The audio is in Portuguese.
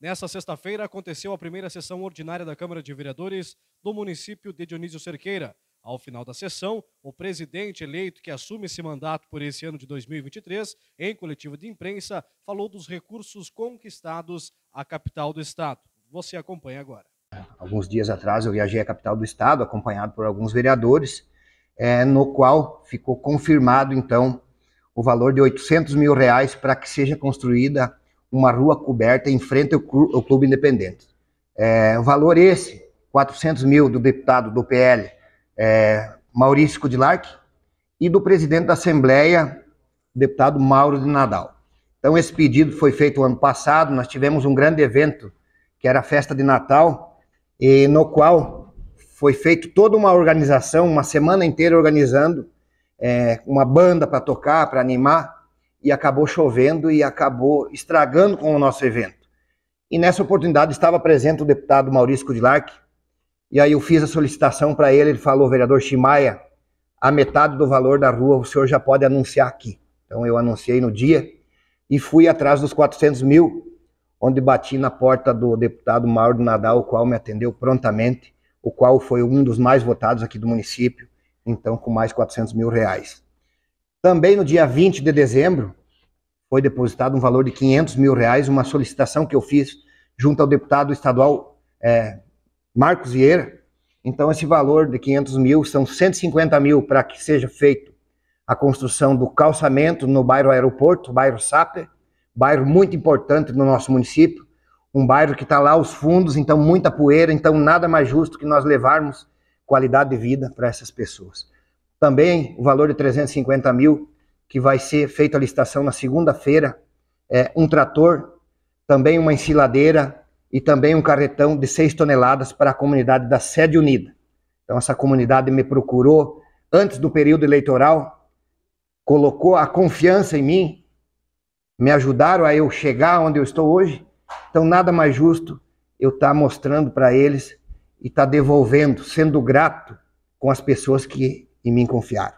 Nessa sexta-feira aconteceu a primeira sessão ordinária da Câmara de Vereadores do município de Dionísio Cerqueira. Ao final da sessão, o presidente eleito que assume esse mandato por esse ano de 2023, em coletiva de imprensa, falou dos recursos conquistados à capital do estado. Você acompanha agora. Alguns dias atrás eu viajei à capital do estado, acompanhado por alguns vereadores, é, no qual ficou confirmado então o valor de 800 mil reais para que seja construída uma rua coberta em frente ao, ao Clube Independente. É, valor esse, 400 mil do deputado do PL, é, Maurício Kudilark, e do presidente da Assembleia, deputado Mauro de Nadal. Então, esse pedido foi feito ano passado, nós tivemos um grande evento, que era a festa de Natal, e no qual foi feita toda uma organização, uma semana inteira organizando, é, uma banda para tocar, para animar, e acabou chovendo e acabou estragando com o nosso evento. E nessa oportunidade estava presente o deputado Maurício Kudilac, e aí eu fiz a solicitação para ele, ele falou, vereador Chimaia, a metade do valor da rua o senhor já pode anunciar aqui. Então eu anunciei no dia e fui atrás dos 400 mil, onde bati na porta do deputado Mauro Nadal, o qual me atendeu prontamente, o qual foi um dos mais votados aqui do município, então com mais 400 mil reais. Também no dia 20 de dezembro, foi depositado um valor de 500 mil reais, uma solicitação que eu fiz junto ao deputado estadual é, Marcos Vieira. Então, esse valor de 500 mil são 150 mil para que seja feito a construção do calçamento no bairro Aeroporto, bairro Saper, bairro muito importante no nosso município, um bairro que está lá aos fundos, então muita poeira, então nada mais justo que nós levarmos qualidade de vida para essas pessoas. Também o valor de 350 mil, que vai ser feita a licitação na segunda-feira, é, um trator, também uma ensiladeira e também um carretão de 6 toneladas para a comunidade da Sede Unida. Então essa comunidade me procurou antes do período eleitoral, colocou a confiança em mim, me ajudaram a eu chegar onde eu estou hoje. Então nada mais justo eu estar tá mostrando para eles e estar tá devolvendo, sendo grato com as pessoas que em mim confiar.